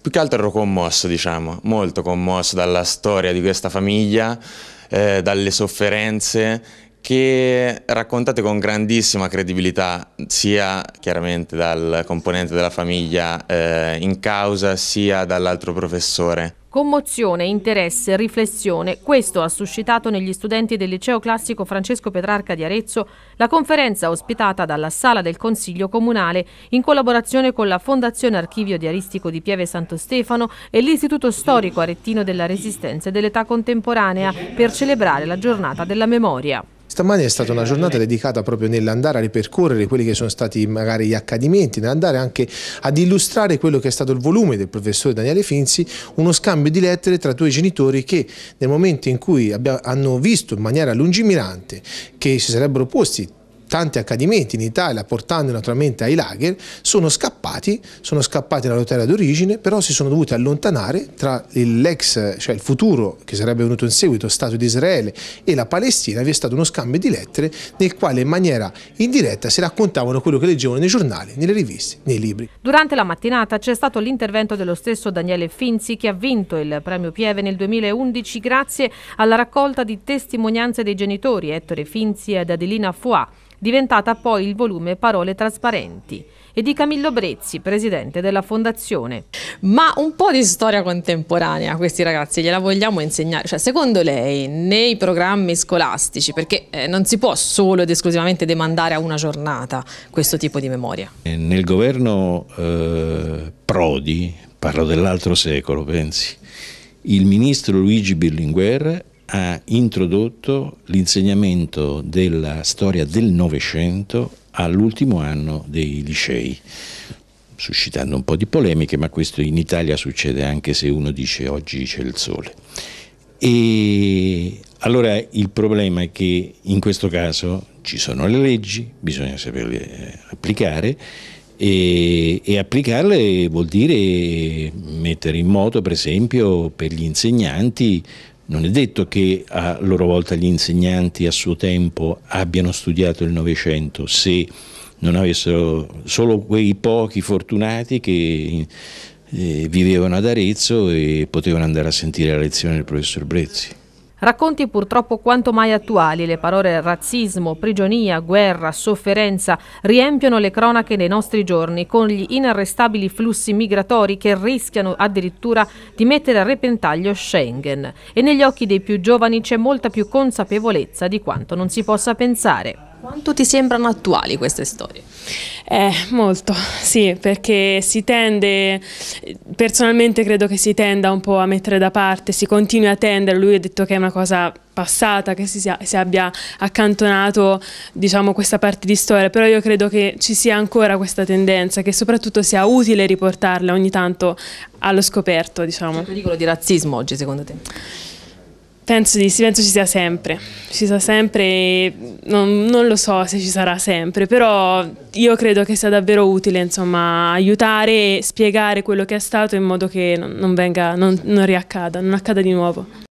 più che altro ero commosso, diciamo, molto commosso dalla storia di questa famiglia, eh, dalle sofferenze che raccontate con grandissima credibilità, sia chiaramente dal componente della famiglia eh, in causa, sia dall'altro professore. Commozione, interesse, riflessione, questo ha suscitato negli studenti del liceo classico Francesco Petrarca di Arezzo la conferenza ospitata dalla Sala del Consiglio Comunale in collaborazione con la Fondazione Archivio Diaristico di Pieve Santo Stefano e l'Istituto Storico Arettino della Resistenza e dell'Età Contemporanea per celebrare la giornata della memoria stamani è stata una giornata eh. dedicata proprio nell'andare a ripercorrere quelli che sono stati magari gli accadimenti, nell'andare anche ad illustrare quello che è stato il volume del professore Daniele Finzi, uno scambio di lettere tra due genitori che nel momento in cui hanno visto in maniera lungimirante che si sarebbero posti tanti accadimenti in Italia, portando naturalmente ai lager, sono scappati immigrati, sono scappati dalla terra d'origine, però si sono dovuti allontanare tra l'ex, cioè il futuro che sarebbe venuto in seguito, Stato di Israele e la Palestina, vi è stato uno scambio di lettere nel quale in maniera indiretta si raccontavano quello che leggevano nei giornali, nelle riviste, nei libri. Durante la mattinata c'è stato l'intervento dello stesso Daniele Finzi che ha vinto il premio Pieve nel 2011 grazie alla raccolta di testimonianze dei genitori Ettore Finzi ed Adelina Foà diventata poi il volume Parole Trasparenti, e di Camillo Brezzi, presidente della fondazione. Ma un po' di storia contemporanea a questi ragazzi gliela vogliamo insegnare, cioè secondo lei nei programmi scolastici, perché eh, non si può solo ed esclusivamente demandare a una giornata questo tipo di memoria? Eh, nel governo eh, Prodi, parlo dell'altro secolo pensi, il ministro Luigi Berlinguer ha introdotto l'insegnamento della storia del Novecento all'ultimo anno dei licei, suscitando un po' di polemiche, ma questo in Italia succede anche se uno dice oggi c'è il sole. E allora il problema è che in questo caso ci sono le leggi, bisogna saperle eh, applicare e, e, applicarle vuol dire mettere in moto per esempio per gli insegnanti non è detto che a loro volta gli insegnanti a suo tempo abbiano studiato il Novecento se non avessero solo quei pochi fortunati che eh, vivevano ad Arezzo e potevano andare a sentire la lezione del professor Brezzi. Racconti purtroppo quanto mai attuali, le parole razzismo, prigionia, guerra, sofferenza riempiono le cronache dei nostri giorni con gli inarrestabili flussi migratori che rischiano addirittura di mettere a repentaglio Schengen. E negli occhi dei più giovani c'è molta più consapevolezza di quanto non si possa pensare. Quanto ti sembrano attuali queste storie? Eh, molto, sì, perché si tende, personalmente credo che si tenda un po' a mettere da parte, si continua a tendere, lui ha detto che è una cosa passata, che si, sia, si abbia accantonato diciamo, questa parte di storia, però io credo che ci sia ancora questa tendenza, che soprattutto sia utile riportarla ogni tanto allo scoperto. Diciamo. C'è un pericolo di razzismo oggi secondo te? Penso di sì, penso ci sia sempre, ci sarà sempre, non, non, lo so se ci sarà sempre, però io credo che sia davvero utile insomma, aiutare e spiegare quello che è stato in modo che non, non, venga, non riaccada, non accada di nuovo.